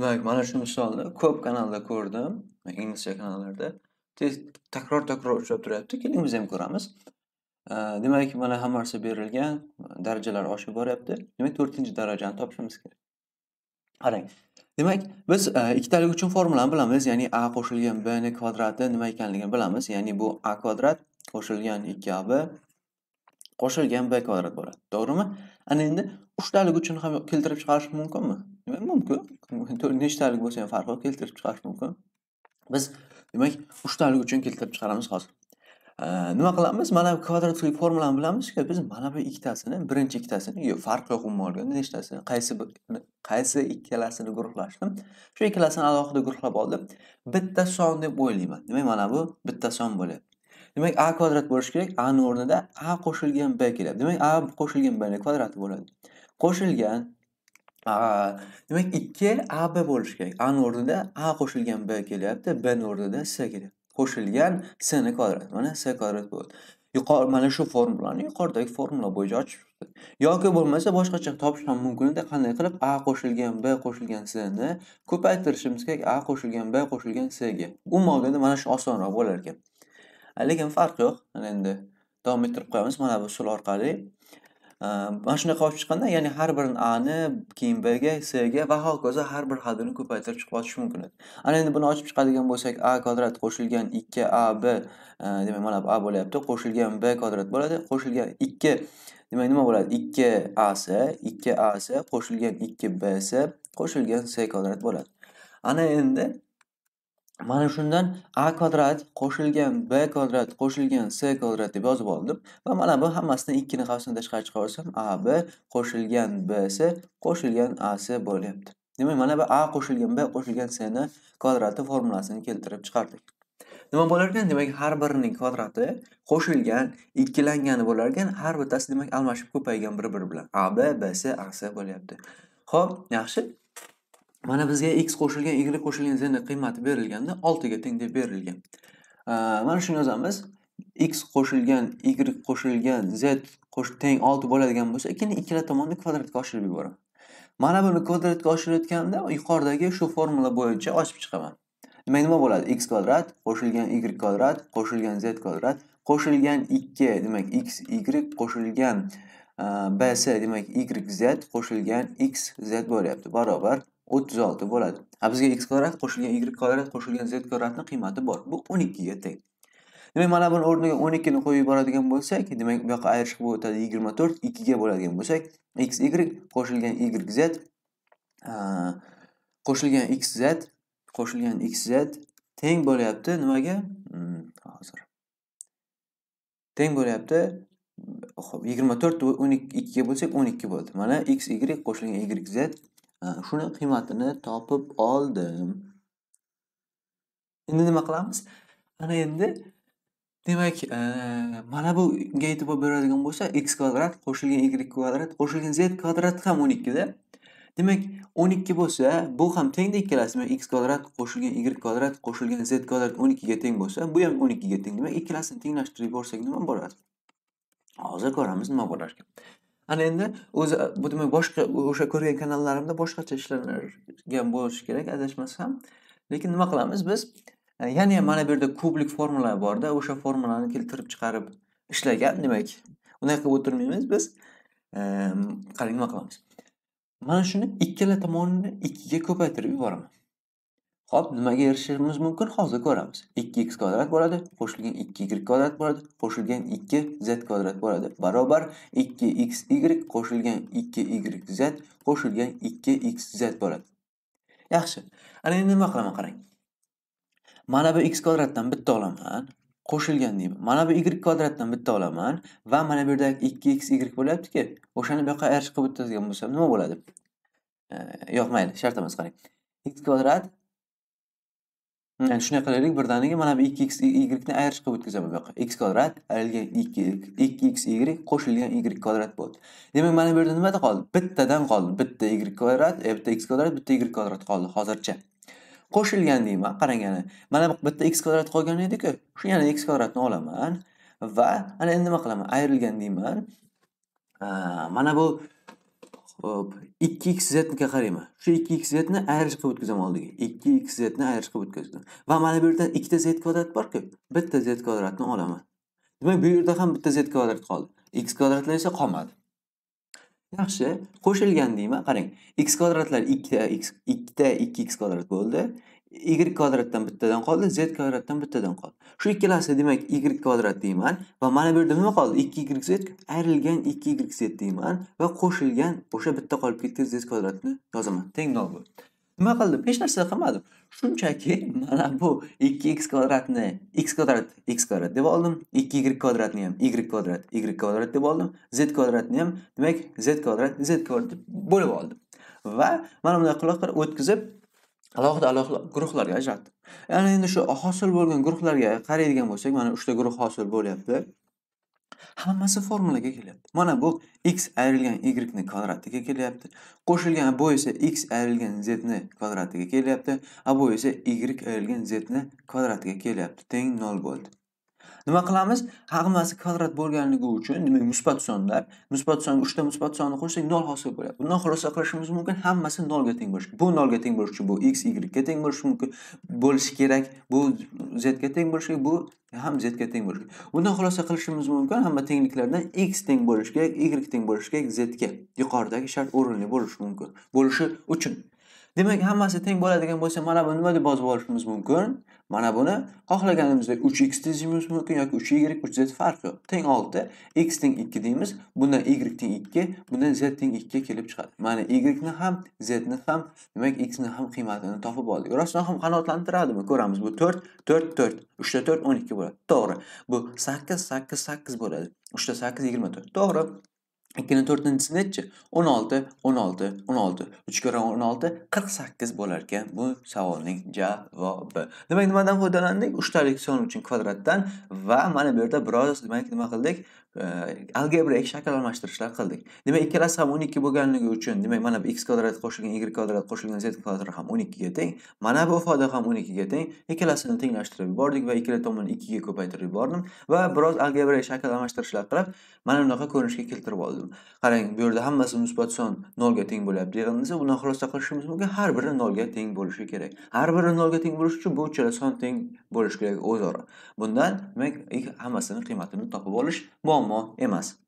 va mana shu misolni ko'p kanalda ko'rdim inglizcha kanallarda tez takror takror uchrab turyapti keling biz ham e, ko'ramiz demak mana hamma narsa berilgan darajalar oshib boryapti demak to'rtinchi darajani topishimiz kerak qarang demak biz ikkitalik uchun formulani bilamiz ya'ni a qo'shilgan bni kvadrati nima ekanligini bilamiz ya'ni bu a kvadrat qo'shilgan ikki ab qo'shilgan b kvadrat bo'ladi to'g'rimi ana endi uchtalik uchun ham keltirib chiqarish mumkinmi mumkin to'rt nechtalik bo'lsa ham farqi yo'q keltirib chiqarish mumkin biz demak uchtalik uchun keltirib chiqaramiz hozir nima qilamiz mana bu kvadratli formulani bilamizku biz mana bu ikkitasini birinchi ikkitasini yo'q farqi yo'q umuman olganda nechtasini qaysi qaysi ikkalasini guruhlashdim shu ikkalasini alohida guruhlab oldim bitta son deb o'ylayman demak mana bu bitta son bo'ladi demak a kvadrat bo'lishi kerak ani o'rnida a qo'shilgan b keladi demak a qo'shilgan bni kvadrati bo'ladi qo'shilgan Demak, ikki a AB bo'lishi kerak. A o'rnida A qo'shilgan B kelyapti, B o'rnida S kelyapti. Qo'shilgan sni kvadrat. Mana S kvadrat bo'ldi. yuqori mana shu formulani yuqoridagi formula bo'yicha ochib chiqdi yoki bo'lmasa boshqacha topish ham mumkinda qanday qilib a qo'shilgan b qo'shilgan c ni ko'paytirishimiz kerak a qo'shilgan b qo'shilgan c ga umuman olganda mana shu osonroq bo'lar ekan lekin farqi yo'q endi davom ettirib qo'yamiz mana bu usul orqali Э, mana shunaqa olib chiqqanda ya'ni har bir ani keyin bga ga va hokazo har bir hadini ko'paytirib chiqib olish mumkin edi ana endi buni ochib chiqadigan bo'lsak a kvadrat qo'shilgan ikki a b e, demak mana bu a bo'lyapti qo'shilgan b kvadrat bo'ladi qo'shilgan ikki demak nima bo'ladi ikki ac ikki ac qo'shilgan ikki bc qo'shilgan c kvadrat bo'ladi ana endi Mana shundan a kvadrat qo'shilgan b kvadrat qo'shilgan c kvadrat deb yozib oldim va mana bu hammasidan ikkini qavsini tashqari a ab qo'shilgan bc qo'shilgan ac bo'lyapti. Demak, mana bu a qo'shilgan b qo'shilgan c ni kvadrati formulasini keltirib chiqardik. Nima bo'lar ekan? Demak, har birining kvadrati qo'shilgan, ikkilangani bo'lar ekan, har bittasi demak almashib ko'paygan bir-biri bilan. ab, bc, ac bo'lyapti. Xo'p, yaxshi. mana bizga x qo'shilgan y qo'shilgan ning qiymati berilganda oltiga teng deb berilgan mana shuni yozamiz x qo'shilgan y qo'shilgan z teng olti bo'ladigan bo'lsa keyin ikkala tomonni kvadratga oshirib yuboraman mana buni kvadratga oshirayotganda yuqoridagi shu formula bo'yicha ochib chiqaman demak nima bo'ladi x kvadrat qo'shilgan y kvadrat qo'shilgan z kvadrat qo'shilgan 2 demak x y qo'shilgan bs demak y z qo'shilgan x z bo'lyapti barobar o'ttiz olti bo'ladi a bizga x kvadrat qo'shilgan y kvadrat qo'shilgan z kvadratni qiymati bor bu o'n ikkiga teng demak mana buni o'rniga o'n ikkini qo'yib yuboradigan bo'lsak demak bu yoqqa ayirish bo'lib o'tadi yigirma to'rt ikkiga bo'ladigan bo'lsak x y qo'shilgan y z qo'shilgan x z qo'shilgan x z teng bo'lyapti nimaga hmm, hozir teng bo'lyapti yigirma to'rt o'n ikkiga bo'lsak o'n ikki bo'ldi mana x y qo'shilgan y z Shuni qiymatini topib oldim. Endi nima qilamiz? Ana endi demak, e, mana buga e'tibor beradigan bo'lsak, x kvadrat qo'shilgan y kvadrat qo'shilgan z kvadrat ham 12 ikkida Demak, 12 bo'lsa, bu ham tengda ikkalasimi? x kvadrat qo'shilgan y kvadrat qo'shilgan z kvadrat 12 ga teng bo'lsa, bu ham 12 ga teng. Demak, ikkalasini tenglashtirib yuborsak nima bo'ladi? Hozir ko'ramiz nima bo'lar ekan. Ana endi o'zi bu demak boshqa o'sha ko'rgan kanallarimda boshqacha ishlangan bo'lishi kerak adashmasam. Lekin nima qilamiz biz e, yana ham mana bu yerda kublik formula borda, o'sha formulani keltirib chiqarib ishlagan demak. Unday qilib o'tirmaymiz biz. E, qarang nima qilamiz. Mana shuni ikkala tomonini 2 ga ko'paytirib yuboraman. Xo'p, nimaga erishishimiz mumkin? Hozir ko'ramiz. 2x kvadrat bo'ladi, qo'shilgan 2y kvadrat bo'ladi, qo'shilgan 2z kvadrat bo'ladi. Barobar 2xy qo'shilgan 2yz qo'shilgan 2xz bo'ladi. Yaxshi. Ana endi nima qilaman qarang. Mana bu x kvadratdan bitta olaman, qo'shilgan deyman. Mana bu y kvadratdan bitta olaman va mana bu yerdagi 2xy bo'lyapti-ku, o'shani bu yoqqa ayirish qilib o'tkazgan bo'lsam nima bo'ladi? Yo'qmaydi, shart emas qarang. x kvadrat Shunday qilaylik, birdaniga mana bu 2x yni ni ayirish qilib o'tkazaman bu yoqqa. x kvadrat ayrilgan 2x y qo'shilgan y kvadrat bo'ldi. Demak, mana bu yerda nimada qoldi? Bittadan qoldi. Bitta y kvadrat, e, bitta x kvadrat, bitta y kvadrat qoldi hozircha. Qo'shilgan deyman, qarang yana. Mana bu bitta x kvadrat qolgan edi-ku. Shu yana x kvadratni olaman va ana endi nima qilaman? Ayrilgan deyman. Mana bu hop 2xz ga qarayman. Shu 2xz ni ayirish qilib o'tkazaman oldiga. 2xz ni ayirish qilib o'tkazdim. Va mana bu yerda ikkita z kvadrat bor-ku. Bitta z kvadratni olaman. Demak, bu yerda ham bitta z kvadrat qoldi. x kvadratlar esa qolmadi. Yaxshi, qo'shilgan deyman. Qarang, x kvadratlar 2 x 2 ta 2x kvadrat bo'ldi. y kvadratdan bittadan qoldi, z kvadratdan bittadan qoldi. Shu ikkalasi demak y kvadrat deyman va mana bu yerda nima qoldi? 2yz ayrilgan 2yz deyman va qo'shilgan o'sha bitta qolib ketgan z kvadratni yozaman. Teng bo'ldi. nima qildim hech narsa qilmadim shunchaki mana bu ikki x kvadratni x kvadrat x kvadrat deb oldim ikki y kvadratni ham y kvadrat y kvadrat deb oldim z kvadratni ham demak z kvadrat z kvadrat deb bo'lib oldim va mana bunday qila qilib o'tkazib alohida alohida guruhlarga ajratdim ya'ni endi shu hosil bo'lgan guruhlarga qaraydigan bo'lsak mana uchta guruh hosil bo'lyapti hammasi formulaga kelyapti mana bu x ayrilgan y ning kvadratiga kelyapti qo'shilgan bu esa x ayrilgan z ning kvadratiga kelyapti a bu esa y ayrilgan z ning kvadratiga kelyapti teng nol bo'ldi nima qilamiz hammasi kvadrat bo'lganligi uchun demak musbat sonlar musbat songa uchta musbat sonni qo'shsak nol hosil bo'ladi bundan xulosa qilishimiz mumkin hammasi nolga teng bo'lishi bu nolga teng bo'lishi uchun bu x y ga teng bo'lishi mumkin bo'lishi kerak bu z ga teng bo'lishi bu ham z ga teng bo'lishi bundan xulosa qilishimiz mumkin hamma tengliklardan x teng bo'lishi kerak y teng bo'lishi kerak z ga yuqoridagi shart o'rinli bo'lishi mumkin bo'lishi uchun Demak, hammasi teng bo'ladigan bo'lsa, mana bu nima deb bozib olishimiz mumkin? Mana buni xohlaganimizda 3x deyishimiz mumkin yoki 3y, 3z farqi yo'q. Teng 6, x teng 2 deymiz. Bundan y teng 2, bundan z teng 2 kelib chiqadi. Mana y ni ham, z ni ham, demak x ni ham qiymatini topib oldik. Rostdan ham qanoatlantiradimi? Ko'ramiz. Bu 4, 4, 4. 3 ta 4 12 bo'ladi. To'g'ri. Bu 8, 8, 8 bo'ladi. 3 ta 8 24. To'g'ri. Ikkinchi 4'nin cisi necə? 16, 16, 16. 3 ga 16, 48 bo'lar ekan. bu savolning javobi. Demak, nimadan foydalandik? 3 son uchun kvadratdan va mana bu yerda biroz, demak, nima qildik? algebraik shakl almashtirishlar qildik demak ikkalasi ham o'n ikki bo'lganligi uchun demak mana bu x kvadrat qo'shilgan y kvadrat qo'shilgan z kvadrat ham o'n ikkiga teng mana bu ifoda ham o'n ikkiga teng ikkalasini tenglashtirib yubordik va ikkala tomonini ikkiga ko'paytirib yubordim va biroz algebraik shakl almashtirishlar qilib mana bunaqa ko'rinishga keltirib oldim qarang bu yerda hammasi musbat son nolga teng bo'lyapti yig'indisi bundan xulosa qilishimiz mumkin har biri nolga teng bo'lishi kerak har biri nolga teng bo'lishi uchun bu uchala son teng bo'lishi kerak o'zaro bundan demak hammasini qiymatini topib olish muammo cómo, es más.